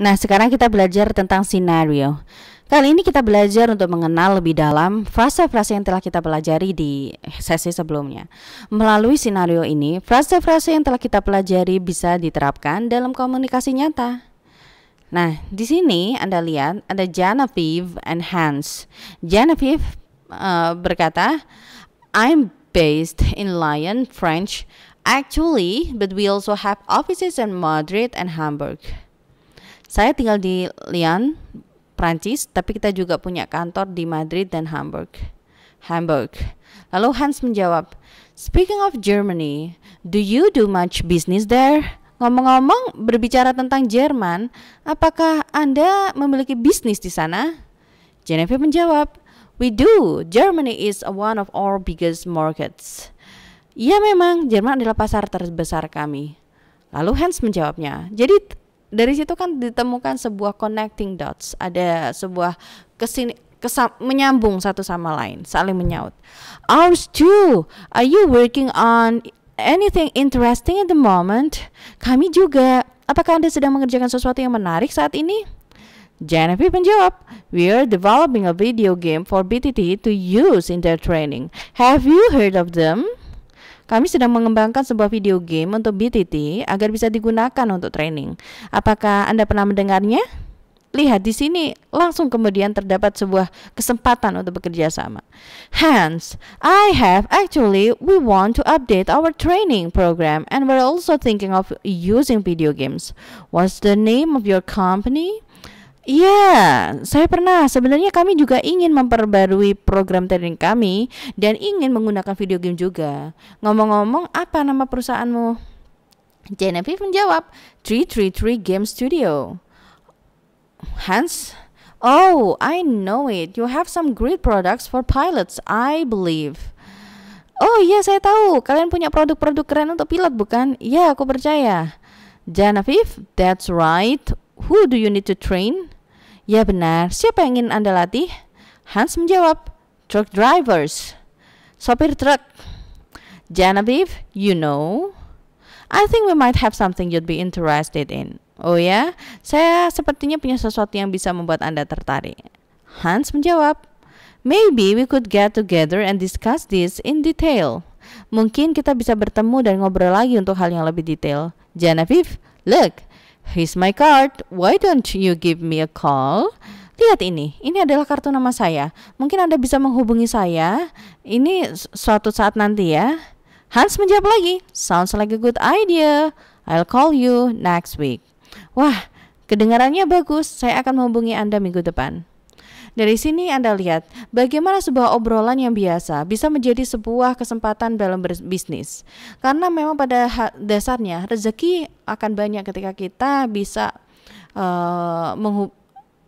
Nah, sekarang kita belajar tentang scenario. Kali ini kita belajar untuk mengenal lebih dalam frase-frase yang telah kita pelajari di sesi sebelumnya. Melalui scenario ini, frase-frase yang telah kita pelajari bisa diterapkan dalam komunikasi nyata. Nah, di sini Anda lihat ada Genevieve and Hans. Genevieve uh, berkata, "I'm based in Lyon, French, actually, but we also have offices in Madrid and Hamburg." Saya tinggal di Lyon, Prancis, tapi kita juga punya kantor di Madrid dan Hamburg. Hamburg. Lalu Hans menjawab, "Speaking of Germany, do you do much business there?" Ngomong-ngomong, berbicara tentang Jerman, apakah Anda memiliki bisnis di sana? Jennifer menjawab, "We do. Germany is one of our biggest markets." Ya memang, Jerman adalah pasar terbesar kami. Lalu Hans menjawabnya, "Jadi dari situ kan ditemukan sebuah connecting dots, ada sebuah kesini kesam, menyambung satu sama lain, saling menyaut. Ours too. Are you working on anything interesting at the moment? Kami juga. Apakah Anda sedang mengerjakan sesuatu yang menarik saat ini? Genevieve menjawab, We are developing a video game for BTT to use in their training. Have you heard of them? Kami sedang mengembangkan sebuah video game untuk BTT agar bisa digunakan untuk training. Apakah Anda pernah mendengarnya? Lihat di sini langsung kemudian terdapat sebuah kesempatan untuk bekerja sama. Hence, I have actually we want to update our training program and we're also thinking of using video games. What's the name of your company? Iya, saya pernah. Sebenarnya kami juga ingin memperbarui program training kami dan ingin menggunakan video game juga. Ngomong-ngomong, apa nama perusahaanmu? Genevieve menjawab, 333 Game Studio. Hans, oh, I know it. You have some great products for pilots, I believe. Oh iya, saya tahu. Kalian punya produk-produk keren untuk pilot, bukan? Iya, aku percaya. Genevieve, that's right. Who do you need to train? Ya benar, siapa yang ingin Anda latih? Hans menjawab, truck drivers, sopir truk. Genevieve, you know, I think we might have something you'd be interested in. Oh ya, saya sepertinya punya sesuatu yang bisa membuat Anda tertarik. Hans menjawab, Maybe we could get together and discuss this in detail. Mungkin kita bisa bertemu dan ngobrol lagi untuk hal yang lebih detail. Genevieve, look, Here's my card. Why don't you give me a call? Lihat ini, ini adalah kartu nama saya. Mungkin Anda bisa menghubungi saya. Ini suatu saat nanti ya. Hans menjawab lagi, sounds like a good idea. I'll call you next week. Wah, kedengarannya bagus. Saya akan menghubungi Anda minggu depan. Dari sini Anda lihat bagaimana sebuah obrolan yang biasa bisa menjadi sebuah kesempatan dalam bisnis. Karena memang pada dasarnya rezeki akan banyak ketika kita bisa uh,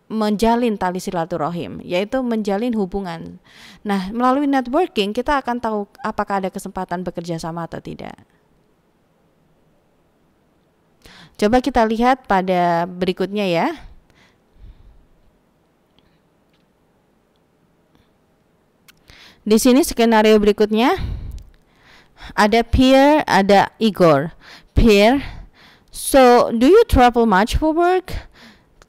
menjalin tali silaturahim, yaitu menjalin hubungan. Nah, melalui networking kita akan tahu apakah ada kesempatan bekerja sama atau tidak. Coba kita lihat pada berikutnya ya. Di sini skenario berikutnya ada Pierre, ada Igor. Pierre, so do you travel much for work?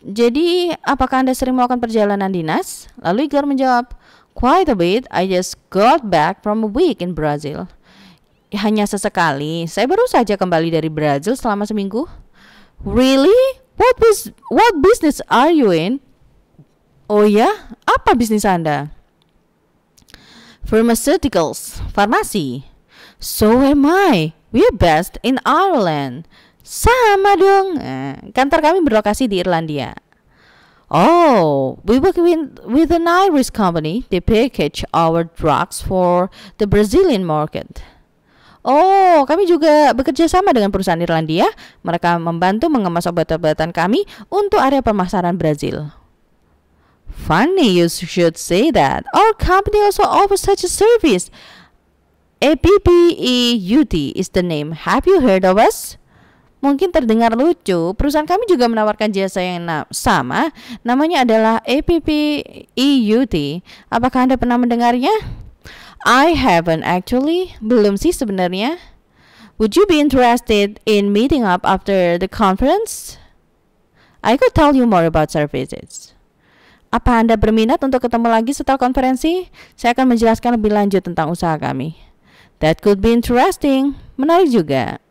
Jadi, apakah Anda sering melakukan perjalanan dinas? Lalu Igor menjawab, Quite a bit, I just got back from a week in Brazil. Hanya sesekali, saya baru saja kembali dari Brazil selama seminggu. Really? What, bus what business are you in? Oh ya, apa bisnis Anda? Pharmaceuticals, farmasi. So am I. We're best in Ireland. Sama dong. Eh, kantor kami berlokasi di Irlandia. Oh, we work with, with an Irish company. They package our drugs for the Brazilian market. Oh, kami juga bekerja sama dengan perusahaan Irlandia. Mereka membantu mengemas obat-obatan kami untuk area pemasaran Brazil. Funny, you should say that our company also offers such a service. ABBEUD is the name. Have you heard of us? Mungkin terdengar lucu, perusahaan kami juga menawarkan jasa yang sama. Namanya adalah APPEUT. Apakah Anda pernah mendengarnya? I haven't actually. Belum sih sebenarnya. Would you be interested in meeting up after the conference? I could tell you more about services. Apa Anda berminat untuk ketemu lagi setelah konferensi? Saya akan menjelaskan lebih lanjut tentang usaha kami. That could be interesting. Menarik juga.